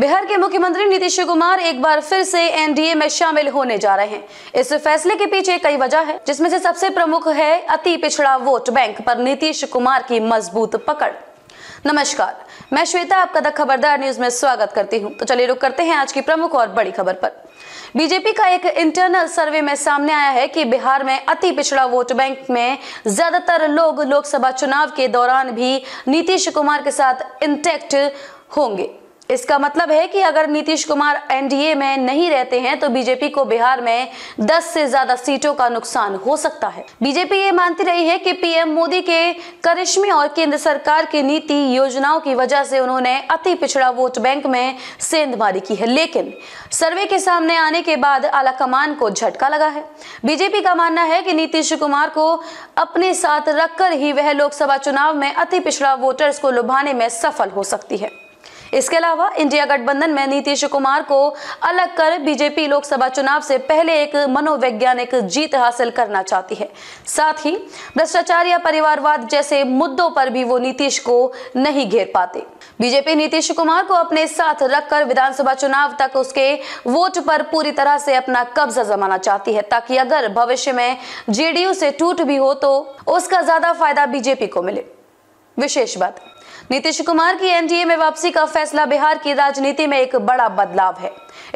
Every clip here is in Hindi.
बिहार के मुख्यमंत्री नीतीश कुमार एक बार फिर से एनडीए में शामिल होने जा रहे हैं इस फैसले के पीछे कई वजह है जिसमें से सबसे प्रमुख है अति पिछड़ा वोट बैंक पर नीतीश कुमार की मजबूत पकड़ नमस्कार मैं श्वेता आपका द खबरदार न्यूज में स्वागत करती हूं तो चलिए रुक करते हैं आज की प्रमुख और बड़ी खबर पर बीजेपी का एक इंटरनल सर्वे में सामने आया है कि बिहार में अति पिछड़ा वोट बैंक में ज्यादातर लोग लोकसभा चुनाव के दौरान भी नीतीश कुमार के साथ इंटेक्ट होंगे इसका मतलब है कि अगर नीतीश कुमार एनडीए में नहीं रहते हैं तो बीजेपी को बिहार में 10 से ज्यादा सीटों का नुकसान हो सकता है बीजेपी ये मानती रही है कि पीएम मोदी के करिश्मे और केंद्र सरकार की नीति योजनाओं की वजह से उन्होंने अति पिछड़ा वोट बैंक में सेंधमारी की है लेकिन सर्वे के सामने आने के बाद आलाकमान को झटका लगा है बीजेपी का मानना है कि नीतीश कुमार को अपने साथ रखकर ही वह लोकसभा चुनाव में अति पिछड़ा वोटर्स को लुभाने में सफल हो सकती है इसके अलावा इंडिया गठबंधन में नीतीश कुमार को अलग कर बीजेपी लोकसभा चुनाव से पहले एक मनोवैज्ञानिक जीत हासिल करना चाहती है साथ ही भ्रष्टाचार या परिवारवाद जैसे मुद्दों पर भी वो नीतीश को नहीं घेर पाते बीजेपी नीतीश कुमार को अपने साथ रखकर विधानसभा चुनाव तक उसके वोट पर पूरी तरह से अपना कब्जा जमाना चाहती है ताकि अगर भविष्य में जेडीयू से टूट भी हो तो उसका ज्यादा फायदा बीजेपी को मिले विशेष बात नीतीश कुमार की एनडीए में वापसी का फैसला बिहार की राजनीति में एक बड़ा बदलाव है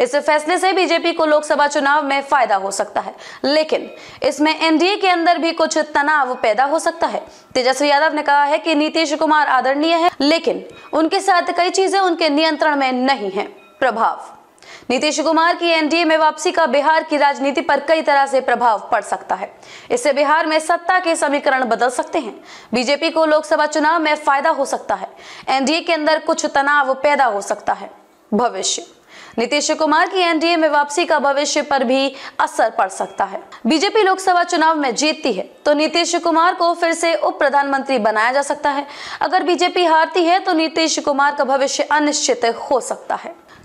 इस फैसले से बीजेपी को लोकसभा चुनाव में फायदा हो सकता है लेकिन इसमें एनडीए के अंदर भी कुछ तनाव पैदा हो सकता है तेजस्वी यादव ने कहा है कि नीतीश कुमार आदरणीय है लेकिन उनके साथ कई चीजें उनके नियंत्रण में नहीं है प्रभाव नीतीश कुमार की एनडीए में वापसी का बिहार की राजनीति पर कई तरह से प्रभाव पड़ सकता है इससे बिहार में सत्ता के समीकरण बदल सकते हैं बीजेपी को लोकसभा चुनाव में फायदा हो सकता है एनडीए के अंदर कुछ तनाव पैदा हो सकता है भविष्य नीतीश कुमार की एनडीए में वापसी का भविष्य पर भी असर पड़ सकता है बीजेपी लोकसभा चुनाव में जीतती है तो नीतीश कुमार को फिर से उप प्रधानमंत्री बनाया जा सकता है अगर बीजेपी हारती है तो नीतीश कुमार का भविष्य अनिश्चित हो सकता है